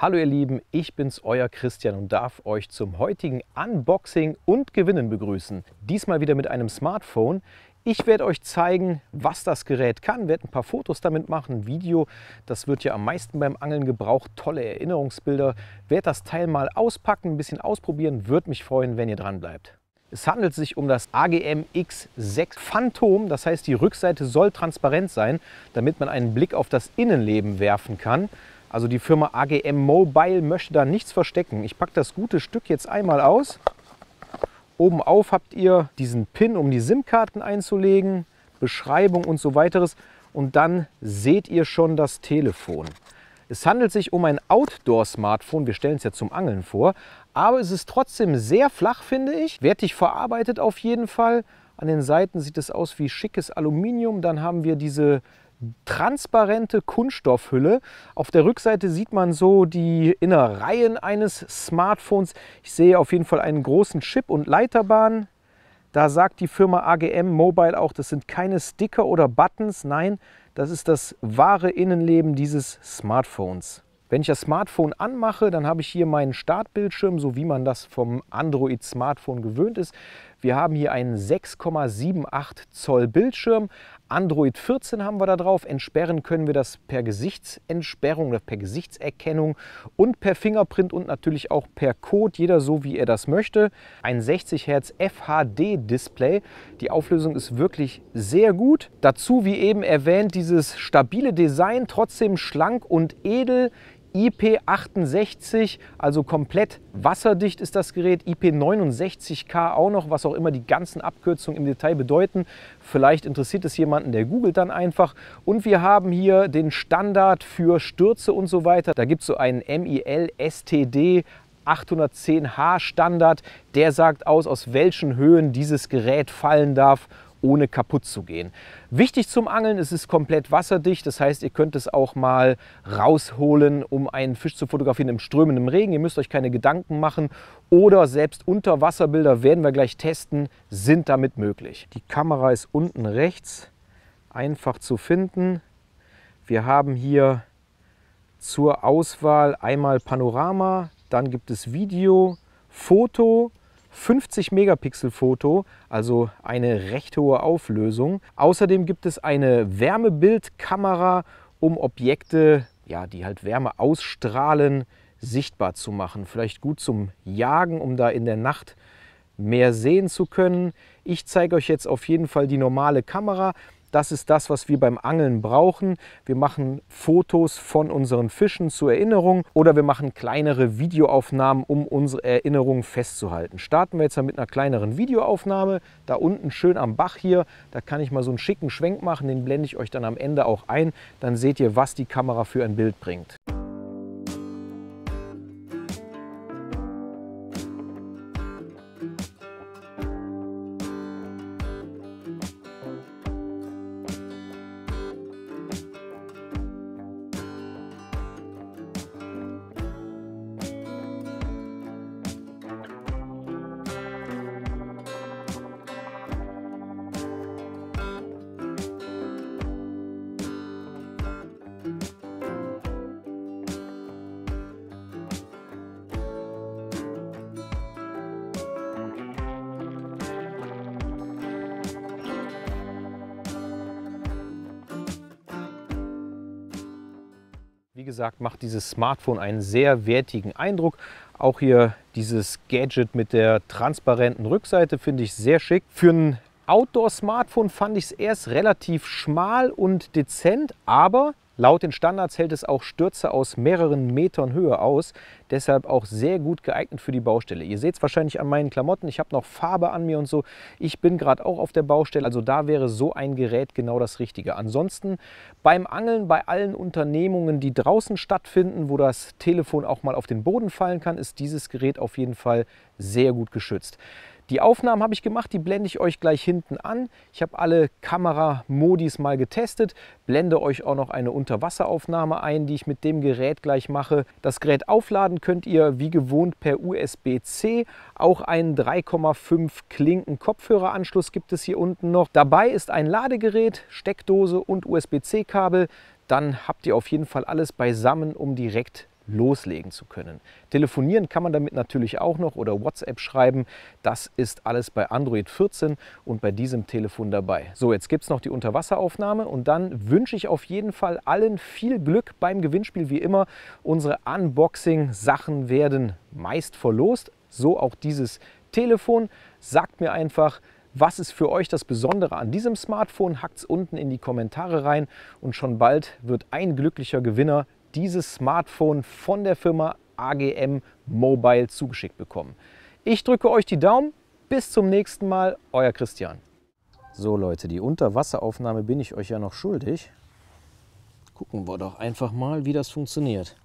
Hallo ihr Lieben, ich bin's euer Christian und darf euch zum heutigen Unboxing und Gewinnen begrüßen. Diesmal wieder mit einem Smartphone. Ich werde euch zeigen, was das Gerät kann, werde ein paar Fotos damit machen, ein Video, das wird ja am meisten beim Angeln gebraucht, tolle Erinnerungsbilder, werde das Teil mal auspacken, ein bisschen ausprobieren, würde mich freuen, wenn ihr dran bleibt. Es handelt sich um das AGM X6 Phantom, das heißt die Rückseite soll transparent sein, damit man einen Blick auf das Innenleben werfen kann. Also die Firma AGM Mobile möchte da nichts verstecken. Ich packe das gute Stück jetzt einmal aus. Oben auf habt ihr diesen Pin, um die SIM-Karten einzulegen, Beschreibung und so weiteres. Und dann seht ihr schon das Telefon. Es handelt sich um ein Outdoor-Smartphone. Wir stellen es ja zum Angeln vor. Aber es ist trotzdem sehr flach, finde ich. Wertig verarbeitet auf jeden Fall. An den Seiten sieht es aus wie schickes Aluminium. Dann haben wir diese transparente Kunststoffhülle. Auf der Rückseite sieht man so die Innereien eines Smartphones. Ich sehe auf jeden Fall einen großen Chip und Leiterbahn. Da sagt die Firma AGM Mobile auch, das sind keine Sticker oder Buttons. Nein, das ist das wahre Innenleben dieses Smartphones. Wenn ich das Smartphone anmache, dann habe ich hier meinen Startbildschirm, so wie man das vom Android-Smartphone gewöhnt ist. Wir haben hier einen 6,78 Zoll Bildschirm. Android 14 haben wir da drauf. Entsperren können wir das per Gesichtsentsperrung oder per Gesichtserkennung und per Fingerprint und natürlich auch per Code, jeder so wie er das möchte. Ein 60 Hertz FHD-Display. Die Auflösung ist wirklich sehr gut. Dazu, wie eben erwähnt, dieses stabile Design, trotzdem schlank und edel. IP68, also komplett wasserdicht ist das Gerät, IP69K auch noch, was auch immer die ganzen Abkürzungen im Detail bedeuten. Vielleicht interessiert es jemanden, der googelt dann einfach. Und wir haben hier den Standard für Stürze und so weiter. Da gibt es so einen MIL STD 810H Standard, der sagt aus, aus welchen Höhen dieses Gerät fallen darf ohne kaputt zu gehen. Wichtig zum Angeln, es ist komplett wasserdicht, das heißt, ihr könnt es auch mal rausholen, um einen Fisch zu fotografieren im strömenden Regen. Ihr müsst euch keine Gedanken machen oder selbst Unterwasserbilder werden wir gleich testen, sind damit möglich. Die Kamera ist unten rechts, einfach zu finden. Wir haben hier zur Auswahl einmal Panorama, dann gibt es Video, Foto, 50 Megapixel Foto, also eine recht hohe Auflösung. Außerdem gibt es eine Wärmebildkamera, um Objekte, ja, die halt Wärme ausstrahlen, sichtbar zu machen. Vielleicht gut zum Jagen, um da in der Nacht mehr sehen zu können. Ich zeige euch jetzt auf jeden Fall die normale Kamera. Das ist das, was wir beim Angeln brauchen. Wir machen Fotos von unseren Fischen zur Erinnerung oder wir machen kleinere Videoaufnahmen, um unsere Erinnerungen festzuhalten. Starten wir jetzt mal mit einer kleineren Videoaufnahme. Da unten schön am Bach hier, da kann ich mal so einen schicken Schwenk machen. Den blende ich euch dann am Ende auch ein. Dann seht ihr, was die Kamera für ein Bild bringt. Wie gesagt, macht dieses Smartphone einen sehr wertigen Eindruck. Auch hier dieses Gadget mit der transparenten Rückseite finde ich sehr schick. Für ein Outdoor-Smartphone fand ich es erst relativ schmal und dezent, aber Laut den Standards hält es auch Stürze aus mehreren Metern Höhe aus, deshalb auch sehr gut geeignet für die Baustelle. Ihr seht es wahrscheinlich an meinen Klamotten, ich habe noch Farbe an mir und so. Ich bin gerade auch auf der Baustelle, also da wäre so ein Gerät genau das Richtige. Ansonsten beim Angeln bei allen Unternehmungen, die draußen stattfinden, wo das Telefon auch mal auf den Boden fallen kann, ist dieses Gerät auf jeden Fall sehr gut geschützt. Die Aufnahmen habe ich gemacht, die blende ich euch gleich hinten an. Ich habe alle Kameramodis mal getestet, blende euch auch noch eine Unterwasseraufnahme ein, die ich mit dem Gerät gleich mache. Das Gerät aufladen könnt ihr wie gewohnt per USB-C. Auch einen 3,5 Klinken Kopfhöreranschluss gibt es hier unten noch. Dabei ist ein Ladegerät, Steckdose und USB-C-Kabel. Dann habt ihr auf jeden Fall alles beisammen, um direkt loslegen zu können. Telefonieren kann man damit natürlich auch noch oder WhatsApp schreiben. Das ist alles bei Android 14 und bei diesem Telefon dabei. So, jetzt gibt es noch die Unterwasseraufnahme und dann wünsche ich auf jeden Fall allen viel Glück beim Gewinnspiel wie immer. Unsere Unboxing-Sachen werden meist verlost, so auch dieses Telefon. Sagt mir einfach, was ist für euch das Besondere an diesem Smartphone? Hackt es unten in die Kommentare rein und schon bald wird ein glücklicher Gewinner dieses Smartphone von der Firma AGM Mobile zugeschickt bekommen. Ich drücke euch die Daumen. Bis zum nächsten Mal, euer Christian. So Leute, die Unterwasseraufnahme bin ich euch ja noch schuldig. Gucken wir doch einfach mal, wie das funktioniert.